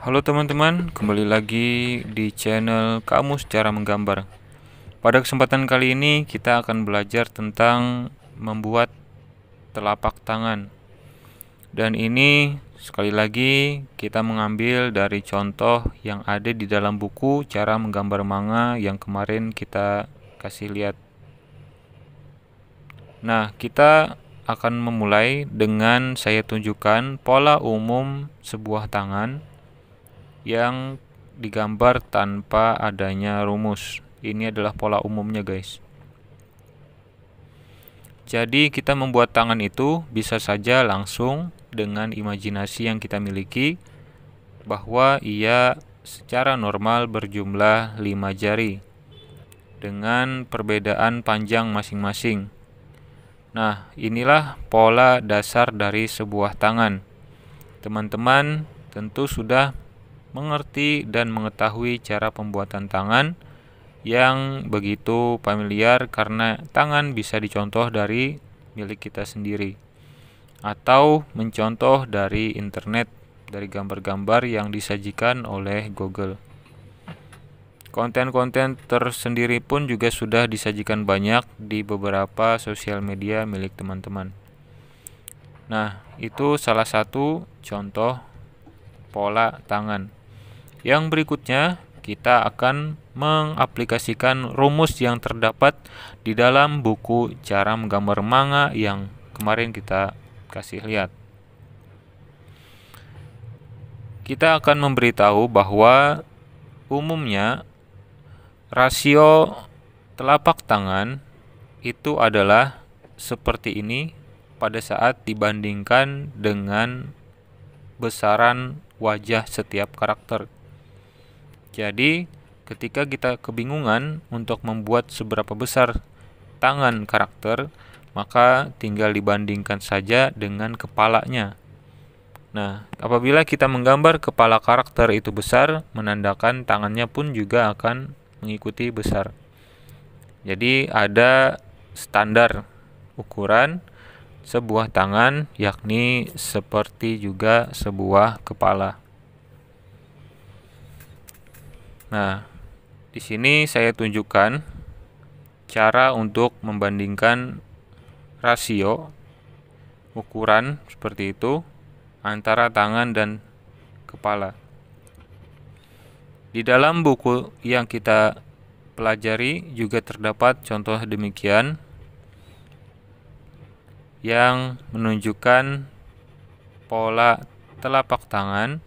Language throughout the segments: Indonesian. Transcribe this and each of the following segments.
Halo teman-teman, kembali lagi di channel Kamus Cara Menggambar. Pada kesempatan kali ini kita akan belajar tentang membuat telapak tangan. Dan ini sekali lagi kita mengambil dari contoh yang ada di dalam buku Cara Menggambar Manga yang kemarin kita kasih lihat. Nah, kita akan memulai dengan saya tunjukkan pola umum sebuah tangan yang digambar tanpa adanya rumus. Ini adalah pola umumnya, guys. Jadi, kita membuat tangan itu bisa saja langsung dengan imajinasi yang kita miliki bahwa ia secara normal berjumlah 5 jari dengan perbedaan panjang masing-masing. Nah, inilah pola dasar dari sebuah tangan. Teman-teman tentu sudah mengerti dan mengetahui cara pembuatan tangan yang begitu familiar karena tangan bisa dicontoh dari milik kita sendiri atau mencontoh dari internet dari gambar-gambar yang disajikan oleh Google. Konten-konten tersendiri pun juga sudah disajikan banyak di beberapa sosial media milik teman-teman. Nah, itu salah satu contoh pola tangan. Yang berikutnya, kita akan mengaplikasikan rumus yang terdapat di dalam buku cara menggambar manga yang kemarin kita kasih lihat. Kita akan memberitahu bahwa umumnya rasio telapak tangan itu adalah seperti ini pada saat dibandingkan dengan besaran wajah setiap karakter jadi, ketika kita kebingungan untuk membuat seberapa besar tangan karakter, maka tinggal dibandingkan saja dengan kepalanya. Nah, apabila kita menggambar kepala karakter itu besar, menandakan tangannya pun juga akan mengikuti besar. Jadi, ada standar ukuran sebuah tangan, yakni seperti juga sebuah kepala. Nah, di sini saya tunjukkan cara untuk membandingkan rasio ukuran seperti itu antara tangan dan kepala. Di dalam buku yang kita pelajari juga terdapat contoh demikian yang menunjukkan pola telapak tangan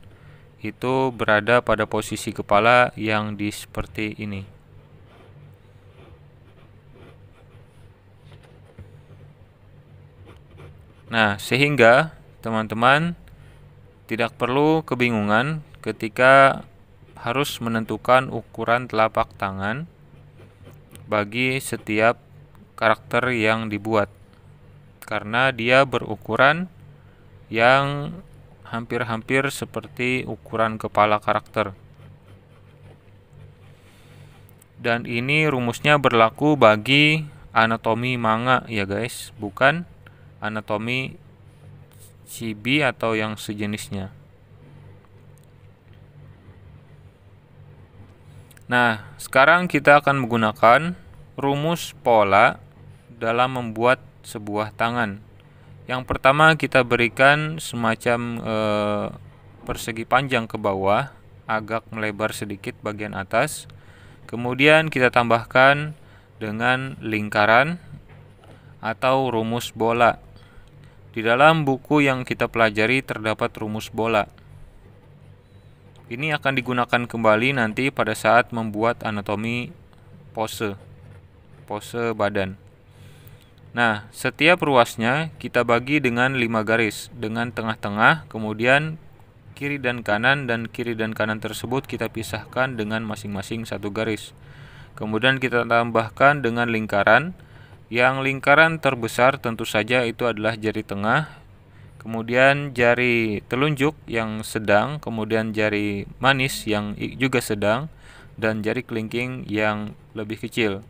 itu berada pada posisi kepala yang di seperti ini. Nah, sehingga teman-teman tidak perlu kebingungan ketika harus menentukan ukuran telapak tangan bagi setiap karakter yang dibuat karena dia berukuran yang hampir-hampir seperti ukuran kepala karakter. Dan ini rumusnya berlaku bagi anatomi manga ya guys, bukan anatomi chibi atau yang sejenisnya. Nah, sekarang kita akan menggunakan rumus pola dalam membuat sebuah tangan. Yang pertama kita berikan semacam eh, persegi panjang ke bawah, agak melebar sedikit bagian atas. Kemudian kita tambahkan dengan lingkaran atau rumus bola. Di dalam buku yang kita pelajari terdapat rumus bola. Ini akan digunakan kembali nanti pada saat membuat anatomi pose, pose badan. Nah, setiap ruasnya kita bagi dengan 5 garis dengan tengah-tengah, kemudian kiri dan kanan dan kiri dan kanan tersebut kita pisahkan dengan masing-masing satu garis. Kemudian kita tambahkan dengan lingkaran. Yang lingkaran terbesar tentu saja itu adalah jari tengah, kemudian jari telunjuk yang sedang, kemudian jari manis yang juga sedang, dan jari kelingking yang lebih kecil.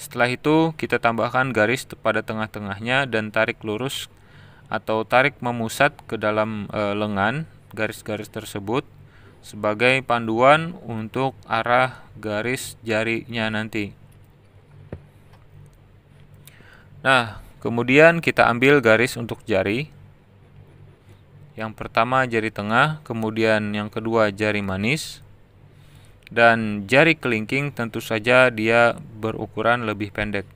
Setelah itu, kita tambahkan garis pada tengah-tengahnya dan tarik lurus atau tarik memusat ke dalam e, lengan garis-garis tersebut sebagai panduan untuk arah garis jarinya nanti. Nah, kemudian kita ambil garis untuk jari. Yang pertama jari tengah, kemudian yang kedua jari manis, dan jari kelingking tentu saja dia berukuran lebih pendek.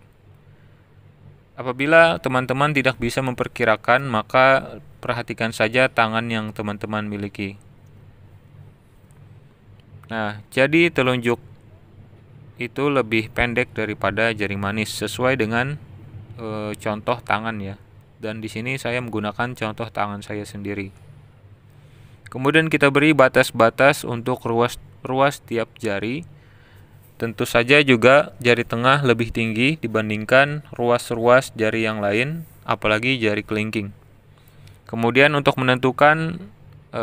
Apabila teman-teman tidak bisa memperkirakan, maka perhatikan saja tangan yang teman-teman miliki. Nah, jadi telunjuk itu lebih pendek daripada jari manis sesuai dengan e, contoh tangan ya. Dan di sini saya menggunakan contoh tangan saya sendiri. Kemudian kita beri batas-batas untuk ruas ruas tiap jari. Tentu saja juga jari tengah lebih tinggi dibandingkan ruas-ruas jari yang lain, apalagi jari kelingking. Kemudian untuk menentukan e,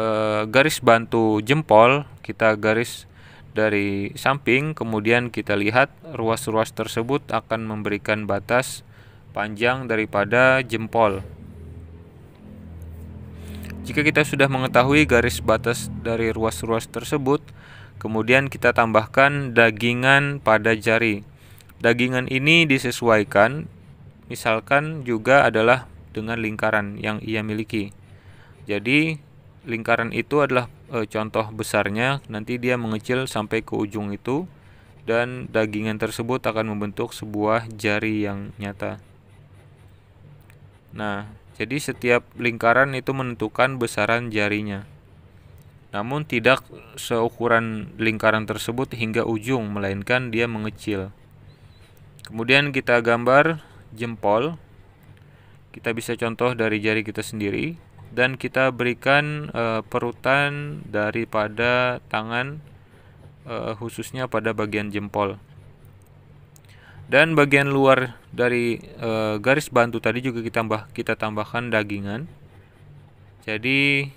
garis bantu jempol, kita garis dari samping, kemudian kita lihat ruas-ruas tersebut akan memberikan batas panjang daripada jempol. Jika kita sudah mengetahui garis batas dari ruas-ruas tersebut, Kemudian kita tambahkan dagingan pada jari. Dagingan ini disesuaikan misalkan juga adalah dengan lingkaran yang ia miliki. Jadi lingkaran itu adalah e, contoh besarnya, nanti dia mengecil sampai ke ujung itu dan dagingan tersebut akan membentuk sebuah jari yang nyata. Nah, jadi setiap lingkaran itu menentukan besaran jarinya. Namun tidak seukuran lingkaran tersebut hingga ujung, melainkan dia mengecil. Kemudian kita gambar jempol. Kita bisa contoh dari jari kita sendiri dan kita berikan e, perutan daripada tangan e, khususnya pada bagian jempol. Dan bagian luar dari e, garis bantu tadi juga kita tambah kita tambahkan dagingan. Jadi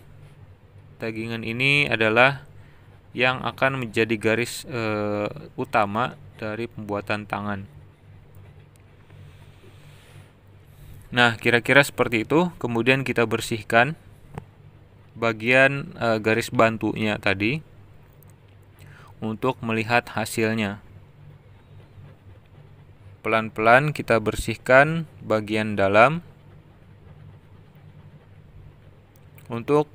tagingan ini adalah yang akan menjadi garis e, utama dari pembuatan tangan. Nah, kira-kira seperti itu. Kemudian kita bersihkan bagian e, garis bantunya tadi untuk melihat hasilnya. Pelan-pelan kita bersihkan bagian dalam untuk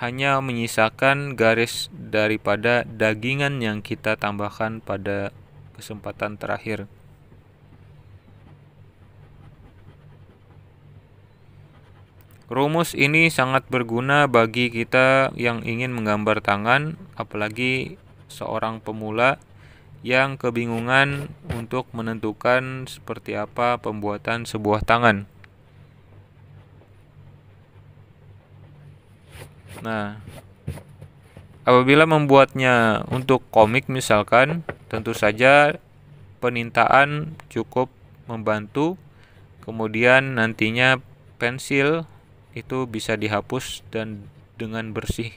hanya menyisakan garis daripada dagingan yang kita tambahkan pada kesempatan terakhir. Rumus ini sangat berguna bagi kita yang ingin menggambar tangan, apalagi seorang pemula yang kebingungan untuk menentukan seperti apa pembuatan sebuah tangan. Nah, apabila membuatnya untuk komik misalkan, tentu saja penintaan cukup membantu. Kemudian nantinya pensil itu bisa dihapus dan dengan bersih.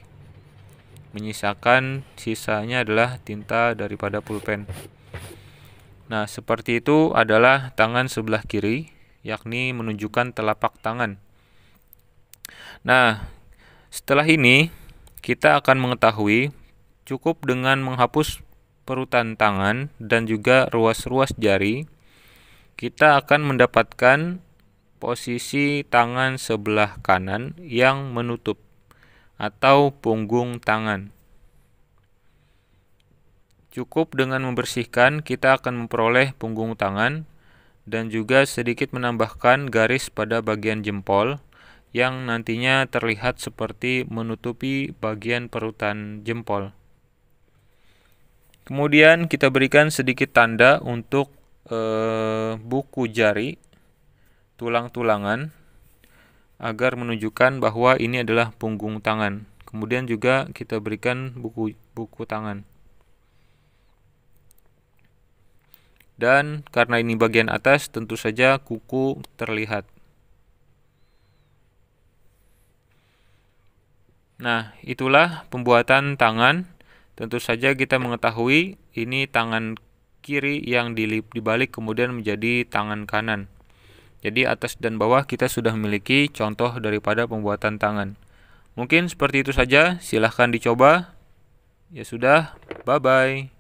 Menyisakan sisanya adalah tinta daripada pulpen. Nah, seperti itu adalah tangan sebelah kiri, yakni menunjukkan telapak tangan. Nah, setelah ini, kita akan mengetahui cukup dengan menghapus perutan tangan dan juga ruas-ruas jari, kita akan mendapatkan posisi tangan sebelah kanan yang menutup atau punggung tangan. Cukup dengan membersihkan, kita akan memperoleh punggung tangan dan juga sedikit menambahkan garis pada bagian jempol yang nantinya terlihat seperti menutupi bagian perutan jempol. Kemudian kita berikan sedikit tanda untuk eh, buku jari, tulang-tulangan, agar menunjukkan bahwa ini adalah punggung tangan. Kemudian juga kita berikan buku buku tangan. Dan karena ini bagian atas, tentu saja kuku terlihat. Nah, itulah pembuatan tangan. Tentu saja kita mengetahui ini tangan kiri yang dibalik kemudian menjadi tangan kanan. Jadi atas dan bawah kita sudah memiliki contoh daripada pembuatan tangan. Mungkin seperti itu saja, silahkan dicoba. Ya sudah, bye-bye.